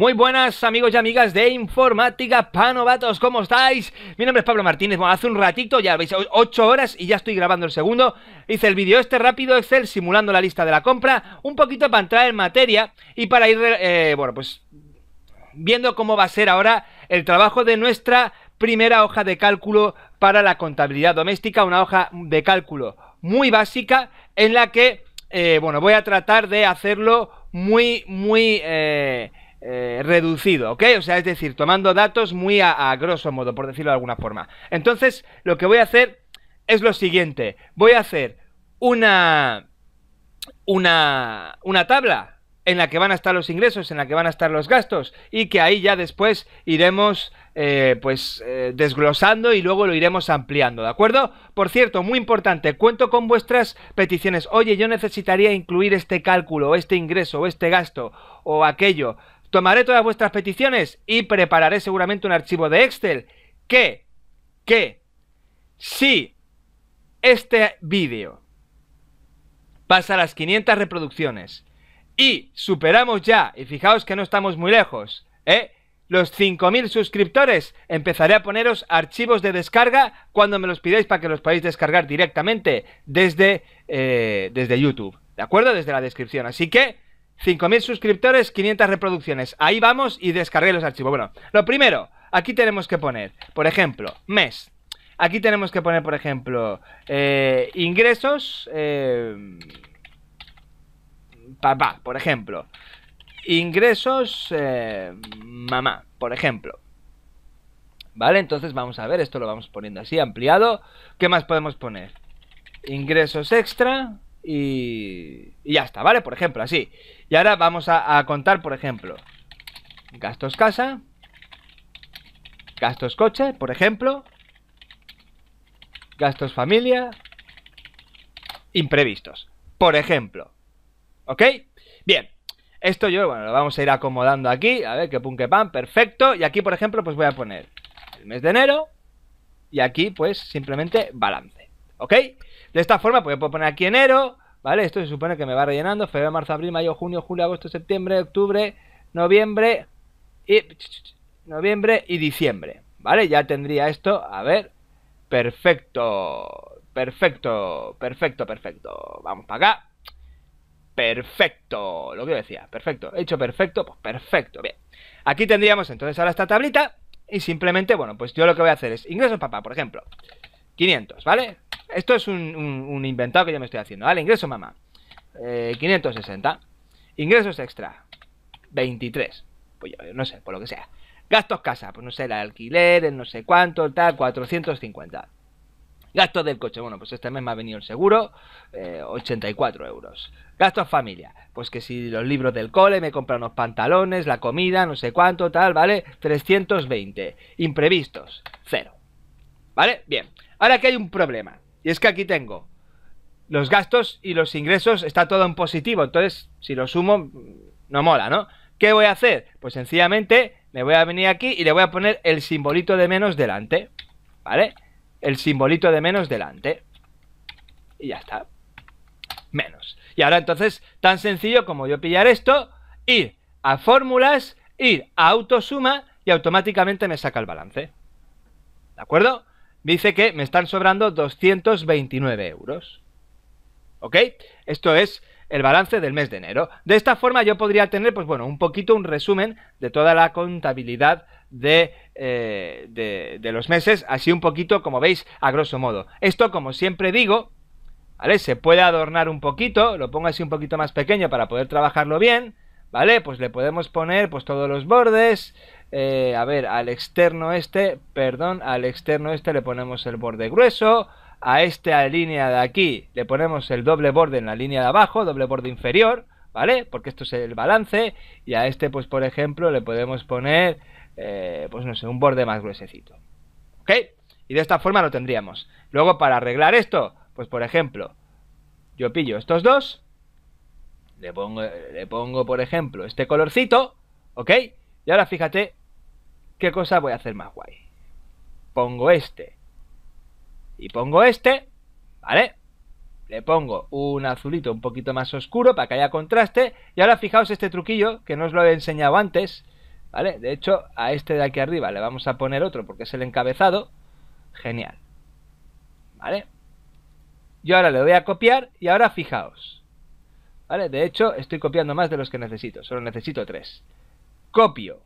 Muy buenas amigos y amigas de Informática Panovatos, ¿cómo estáis? Mi nombre es Pablo Martínez, bueno, hace un ratito, ya veis, 8 horas y ya estoy grabando el segundo Hice el vídeo este rápido Excel simulando la lista de la compra, un poquito para entrar en materia y para ir, eh, bueno, pues viendo cómo va a ser ahora el trabajo de nuestra primera hoja de cálculo para la contabilidad doméstica, una hoja de cálculo muy básica en la que, eh, bueno, voy a tratar de hacerlo muy, muy... Eh, eh, reducido, ¿ok? O sea, es decir, tomando datos muy a, grosso modo, por decirlo de alguna forma. Entonces, lo que voy a hacer es lo siguiente. Voy a hacer una, una, una tabla en la que van a estar los ingresos, en la que van a estar los gastos, y que ahí ya después iremos eh, pues eh, desglosando y luego lo iremos ampliando, ¿de acuerdo? Por cierto, muy importante, cuento con vuestras peticiones. Oye, yo necesitaría incluir este cálculo, o este ingreso, o este gasto, o aquello. Tomaré todas vuestras peticiones y prepararé seguramente un archivo de Excel que, que, si este vídeo pasa a las 500 reproducciones y superamos ya, y fijaos que no estamos muy lejos, ¿eh? los 5.000 suscriptores, empezaré a poneros archivos de descarga cuando me los pidáis para que los podáis descargar directamente desde, eh, desde YouTube, ¿de acuerdo? Desde la descripción. Así que 5.000 suscriptores, 500 reproducciones. Ahí vamos y descargué los archivos. Bueno, lo primero, aquí tenemos que poner, por ejemplo, mes. Aquí tenemos que poner, por ejemplo, eh, ingresos... Eh, papá, por ejemplo. Ingresos... Eh, mamá, por ejemplo. ¿Vale? Entonces vamos a ver, esto lo vamos poniendo así, ampliado. ¿Qué más podemos poner? Ingresos extra y y ya está, ¿vale? Por ejemplo, así. Y ahora vamos a, contar, por ejemplo, gastos casa, gastos coche, por ejemplo, gastos familia, imprevistos, por ejemplo. ¿Ok? Bien. Esto yo, bueno, lo vamos a ir acomodando aquí, a ver, que pum, que pan, perfecto. Y aquí, por ejemplo, pues voy a poner el mes de enero y aquí, pues, simplemente balance. ¿Ok? De esta forma, pues puedo poner aquí enero, ¿Vale? Esto se supone que me va rellenando. Febrero, marzo, abril, mayo, junio, julio, agosto, septiembre, octubre, noviembre y... Noviembre y diciembre. ¿Vale? Ya tendría esto. A ver. Perfecto. Perfecto. Perfecto, perfecto. Vamos para acá. Perfecto. Lo que decía. Perfecto. Hecho perfecto. Pues perfecto. Bien. Aquí tendríamos entonces ahora esta tablita. Y simplemente, bueno, pues yo lo que voy a hacer es ingresos papá, por ejemplo. 500, ¿vale? Esto es un, inventado que yo me estoy haciendo. Vale, ingreso mamá. 560. Eh, Ingresos extra. 23. Pues yo, no sé, por lo que sea. Gastos casa, pues no sé, el alquiler, el no sé cuánto, tal, 450. Gastos del coche, bueno, pues este mes me ha venido el seguro, 84 eh, euros. Gastos familia, pues que si los libros del cole, me compran los pantalones, la comida, no sé cuánto, tal, ¿vale? 320. Imprevistos, cero. ¿Vale? Bien. Ahora que hay un problema. Y es que aquí tengo los gastos y los ingresos, está todo en positivo. Entonces, si lo sumo, mm, no mola, ¿no? ¿Qué voy a hacer? Pues sencillamente me voy a venir aquí y le voy a poner el simbolito de menos delante. ¿Vale? El simbolito de menos delante. Y ya está. Menos. Y ahora entonces, tan sencillo como yo pillar esto, ir a fórmulas, ir a autosuma y automáticamente me saca el balance. ¿De acuerdo? dice que me están sobrando 229 euros. ¿Ok? Esto es el balance del mes de enero. De esta forma yo podría tener, pues bueno, un poquito un resumen de toda la contabilidad eh, de, de, los meses, así un poquito, como veis, a grosso modo. Esto, como siempre digo, ¿vale? Se puede adornar un poquito, lo pongo así un poquito más pequeño para poder trabajarlo bien, ¿vale? Pues le podemos poner, pues, todos los bordes, eh, a ver, al externo este, perdón, al externo este le ponemos el borde grueso. A esta línea de aquí le ponemos el doble borde en la línea de abajo, doble borde inferior, ¿vale? Porque esto es el balance. Y a este, pues por ejemplo, le podemos poner, eh, pues no sé, un borde más gruesecito. ¿Ok? Y de esta forma lo tendríamos. Luego, para arreglar esto, pues por ejemplo, yo pillo estos dos. Le pongo, le pongo por ejemplo, este colorcito, ¿ok? Y ahora fíjate ¿Qué cosa voy a hacer más guay? Pongo este. Y pongo este, ¿vale? Le pongo un azulito un poquito más oscuro para que haya contraste. Y ahora fijaos este truquillo que no os lo he enseñado antes, ¿vale? De hecho, a este de aquí arriba le vamos a poner otro porque es el encabezado. Genial. ¿Vale? Yo ahora le voy a copiar y ahora fijaos. ¿Vale? De hecho, estoy copiando más de los que necesito. Solo necesito tres. Copio.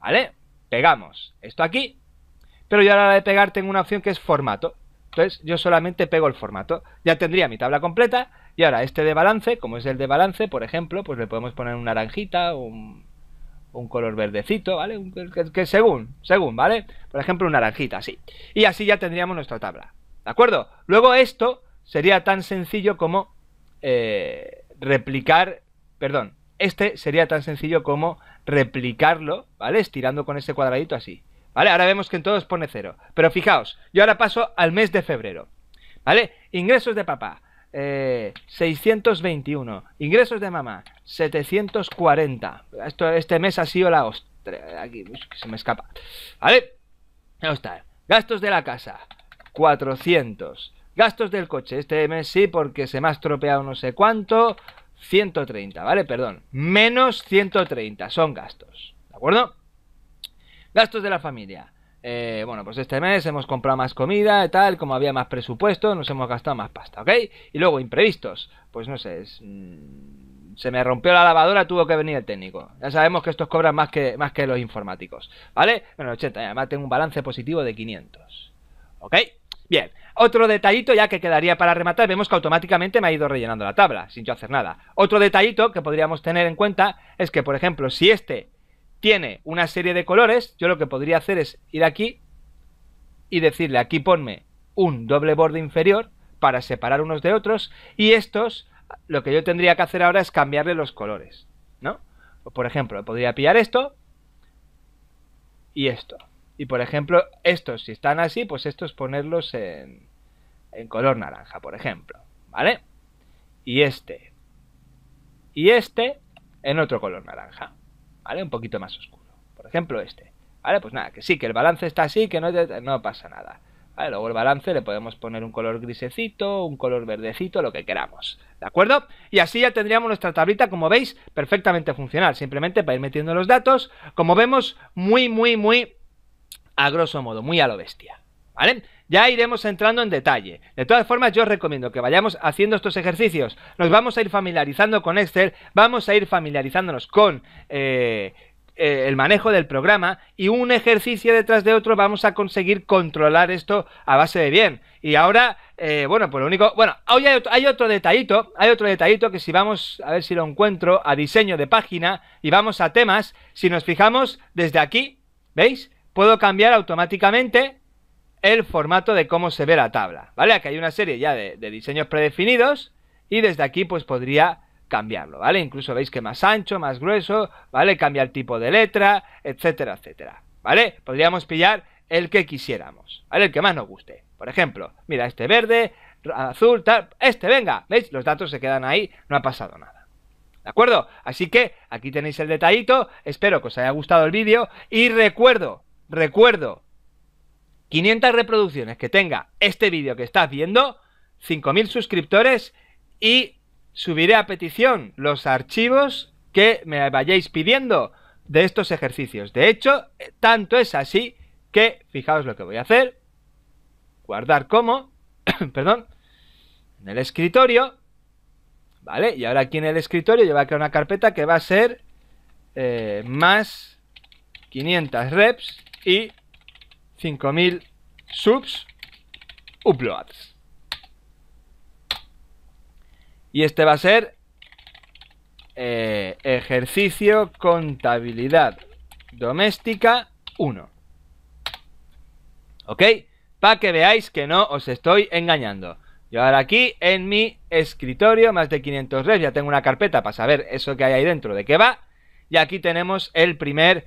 ¿Vale? pegamos esto aquí, pero yo a la hora de pegar tengo una opción que es formato. Entonces yo solamente pego el formato. Ya tendría mi tabla completa y ahora este de balance, como es el de balance, por ejemplo, pues le podemos poner una naranjita, un, un color verdecito, ¿vale? que, según, según, ¿vale? Por ejemplo, una naranjita, así. Y así ya tendríamos nuestra tabla. ¿De acuerdo? Luego esto sería tan sencillo como eh, replicar, perdón, este sería tan sencillo como replicarlo, ¿vale? Estirando con ese cuadradito así. ¿Vale? Ahora vemos que en todos pone cero. Pero fijaos, yo ahora paso al mes de febrero. ¿Vale? Ingresos de papá, 621. Eh, Ingresos de mamá, 740. este mes ha sido la ostra. Aquí se me escapa. ¿Vale? Vamos está Gastos de la casa, 400. Gastos del coche, este mes sí, porque se me ha estropeado no sé cuánto. 130, ¿vale? Perdón, menos 130 son gastos, ¿de acuerdo? Gastos de la familia. Eh, bueno, pues este mes hemos comprado más comida y tal, como había más presupuesto, nos hemos gastado más pasta, ¿ok? Y luego, imprevistos, pues no sé, mm, se me rompió la lavadora, tuvo que venir el técnico. Ya sabemos que estos cobran más que, más que los informáticos, ¿vale? Bueno, 80, además tengo un balance positivo de 500, ¿ok? Bien, otro detallito ya que quedaría para rematar, vemos que automáticamente me ha ido rellenando la tabla, sin yo hacer nada. Otro detallito que podríamos tener en cuenta es que, por ejemplo, si este tiene una serie de colores, yo lo que podría hacer es ir aquí y decirle aquí ponme un doble borde inferior para separar unos de otros y estos lo que yo tendría que hacer ahora es cambiarle los colores, ¿no? Por ejemplo, podría pillar esto y esto. Y por ejemplo, estos, si están así, pues estos ponerlos en, en color naranja, por ejemplo. ¿Vale? Y este. Y este en otro color naranja. ¿Vale? Un poquito más oscuro. Por ejemplo, este. ¿Vale? Pues nada, que sí, que el balance está así, que no, no pasa nada. ¿Vale? Luego el balance le podemos poner un color grisecito, un color verdecito, lo que queramos. ¿De acuerdo? Y así ya tendríamos nuestra tablita, como veis, perfectamente funcional. Simplemente para ir metiendo los datos, como vemos, muy, muy, muy a grosso modo, muy a lo bestia. ¿Vale? Ya iremos entrando en detalle. De todas formas, yo os recomiendo que vayamos haciendo estos ejercicios. Nos vamos a ir familiarizando con Excel, vamos a ir familiarizándonos con eh, eh, el manejo del programa y un ejercicio detrás de otro vamos a conseguir controlar esto a base de bien. Y ahora, eh, bueno, por lo único... Bueno, hoy hay otro detallito, hay otro detallito que si vamos, a ver si lo encuentro, a diseño de página y vamos a temas, si nos fijamos desde aquí, ¿veis? puedo cambiar automáticamente el formato de cómo se ve la tabla, ¿vale? Aquí hay una serie ya de, diseños predefinidos y desde aquí pues podría cambiarlo, ¿vale? Incluso veis que más ancho, más grueso, ¿vale? Cambia el tipo de letra, etcétera, etcétera, ¿vale? Podríamos pillar el que quisiéramos, ¿vale? El que más nos guste. Por ejemplo, mira, este verde, azul, tal, este, venga, ¿veis? Los datos se quedan ahí, no ha pasado nada. ¿De acuerdo? Así que aquí tenéis el detallito, espero que os haya gustado el vídeo y recuerdo Recuerdo, 500 reproducciones que tenga este vídeo que estás viendo, 5.000 suscriptores y subiré a petición los archivos que me vayáis pidiendo de estos ejercicios. De hecho, eh, tanto es así que, fijaos lo que voy a hacer, guardar como, perdón, en el escritorio, ¿vale? Y ahora aquí en el escritorio lleva a crear una carpeta que va a ser eh, más 500 reps y 5000 subs uploads. Y este va a ser eh, ejercicio contabilidad doméstica 1. ¿Ok? Para que veáis que no os estoy engañando. Yo ahora aquí en mi escritorio, más de 500 redes, ya tengo una carpeta para saber eso que hay ahí dentro, de qué va. Y aquí tenemos el primer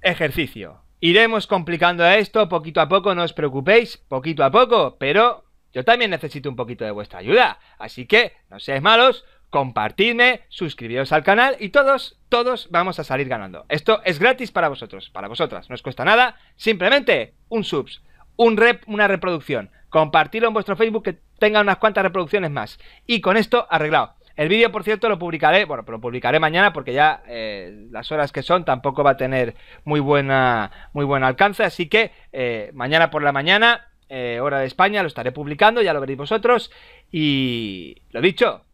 ejercicio. Iremos complicando esto poquito a poco, no os preocupéis, poquito a poco, pero yo también necesito un poquito de vuestra ayuda. Así que, no seáis malos, compartidme, suscribiros al canal y todos, todos vamos a salir ganando. Esto es gratis para vosotros, para vosotras, no os cuesta nada, simplemente un subs, un rep, una reproducción. Compartirlo en vuestro Facebook que tenga unas cuantas reproducciones más. Y con esto arreglado. El vídeo, por cierto, lo publicaré, bueno, lo publicaré mañana porque ya eh, las horas que son tampoco va a tener muy buena, muy buen alcance, así que eh, mañana por la mañana, eh, hora de España, lo estaré publicando, ya lo veréis vosotros y lo dicho,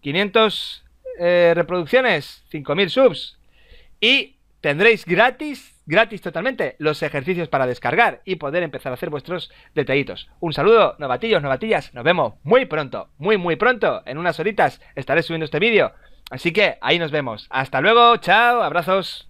500 reproducciones, 5000 subs y tendréis gratis gratis totalmente los ejercicios para descargar y poder empezar a hacer vuestros detallitos. Un saludo, novatillos, novatillas, nos vemos muy pronto, muy muy pronto, en unas horitas estaré subiendo este vídeo. Así que ahí nos vemos. Hasta luego, chao, abrazos.